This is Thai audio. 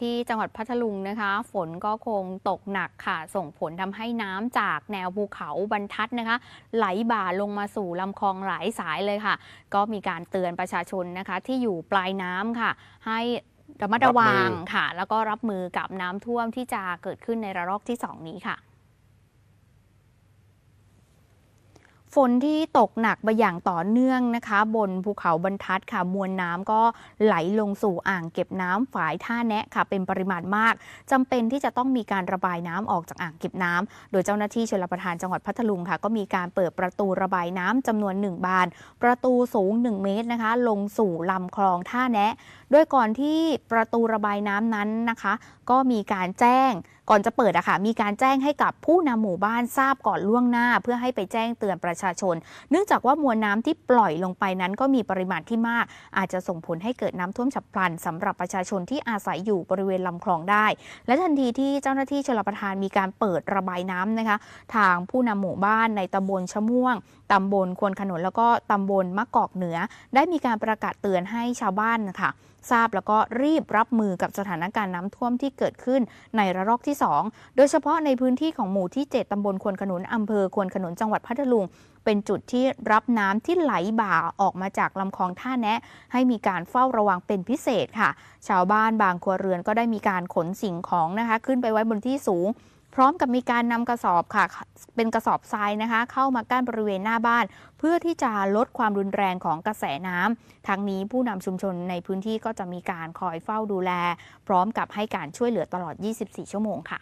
ที่จังหวัดพัทลุงนะคะ ฝนก็คงตกหนักค่ะ ส่งผลทำให้น้ำจากแนวภูเขาบรรทัดนะคะ ไหลบ่าลงมาสู่ลำคลองหลายสายเลยค่ะ ก็มีการเตือนประชาชนนะคะ ที่อยู่ปลายน้ำค่ะ ให้ระมัดระวังค่ะ แล้วก็รับมือกับน้ำท่วมที่จะเกิดขึ้นในระลอกที่ 2 นี้ค่ะฝนที่ตกหนักไปอย่างต่อเนื่องนะคะ บนภูเขาบรรทัดค่ะมวลน้ำก็ไหลลงสู่อ่างเก็บน้ำฝายท่าแนะค่ะเป็นปริมาณมาก จำเป็นที่จะต้องมีการระบายน้ำออกจากอ่างเก็บน้ำ โดยเจ้าหน้าที่ชลประทานจังหวัดพัทลุงค่ะ ก็มีการเปิดประตูระบายน้ำจำนวน 1 บาน ประตูสูง 1 เมตรนะคะ ลงสู่ลำคลองท่าแนะโดยก่อนที่ประตูระบายน้ำนั้นนะคะ ก็มีการแจ้งก่อนจะเปิดอะค่ะมีการแจ้งให้กับผู้นำหมู่บ้านทราบก่อนล่วงหน้า เพื่อให้ไปแจ้งเตือนประชาชน เนื่องจากว่ามวลน้ำที่ปล่อยลงไปนั้น ก็มีปริมาณที่มากอาจจะส่งผลให้เกิดน้ำท่วมฉับพลัน สำหรับประชาชนที่อาศัยอยู่บริเวณลำคลองได้ และทันทีที่เจ้าหน้าที่ชลประทานมีการเปิดระบายน้ำนะคะทางผู้นำหมู่บ้านในตำบลชะม่วง ตำบลควนขนุนแล้วก็ตำบลมะกอกเหนือ ได้มีการประกาศเตือนให้ชาวบ้านนะคะทราบแล้วก็รีบรับมือกับสถานการณ์น้ำท่วมที่เกิดขึ้นในระลอกที่2โดยเฉพาะในพื้นที่ของหมู่ที่ 7 ตำบลควนขนุนอำเภอควนขนุนจังหวัดพัทลุง เป็นจุดที่รับน้ำที่ไหลบ่าออกมาจากลำคลองท่าแนะ ให้มีการเฝ้าระวังเป็นพิเศษค่ะ ชาวบ้านบางครัวเรือนก็ได้มีการขนสิ่งของนะคะขึ้นไปไว้บนที่สูงพร้อมกับมีการนำกระสอบค่ะเป็นกระสอบทรายนะคะ เข้ามากั้นบริเวณหน้าบ้าน เพื่อที่จะลดความรุนแรงของกระแสน้ำทั้งนี้ผู้นำชุมชนในพื้นที่ก็จะมีการคอยเฝ้าดูแล พร้อมกับให้การช่วยเหลือตลอด 24 ชั่วโมงค่ะ